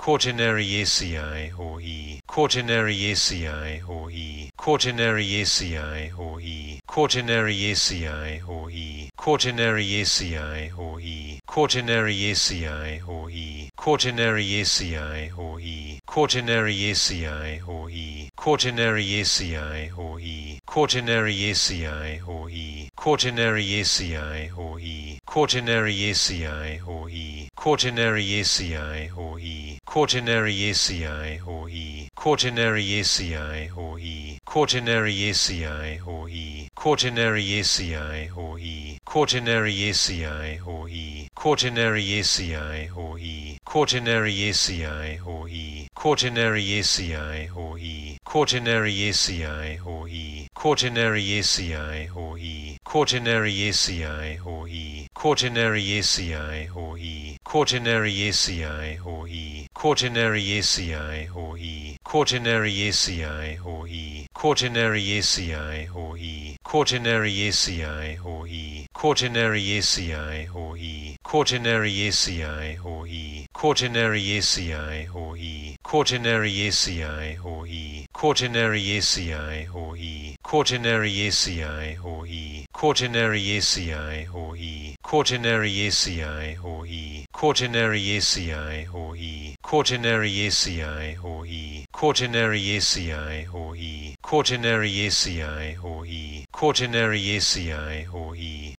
Quaternariaceae or E. Quaternariaceae or E. Quaternariaceae or E. Quaternariaceae or E. Quaternariaceae or E. Quaternariaceae or E. Quaternariaceae or E. Quaternariaceae or E. Quaternariaceae or E. Quaternariaceae or E. Quaternariaceae or E. Quaternariaceae or E. Quaternary or E. Quaternary or E. Quaternary or E. Quaternary or E. Quaternary or E. Quaternary or E. Quaternary or E. Quaternary or E. Quaternary or E. Quaternary or E. Quaternariaceae or E. Quaternariaceae or E. Quaternariaceae or E. Quaternariaceae or E. Quaternariaceae or E. Quaternariaceae or E. Quaternariaceae or E. Quaternariaceae or E. Quaternariaceae or E. Quaternariaceae or E. Quaternariaceae or E. Quaternariaceae or E. Quaternary or E. Quaternary or E. Quaternary or E. Quaternary or E. Quaternary or E. Quaternary or E. Quaternary or E. Quaternary or E. Quaternary or E.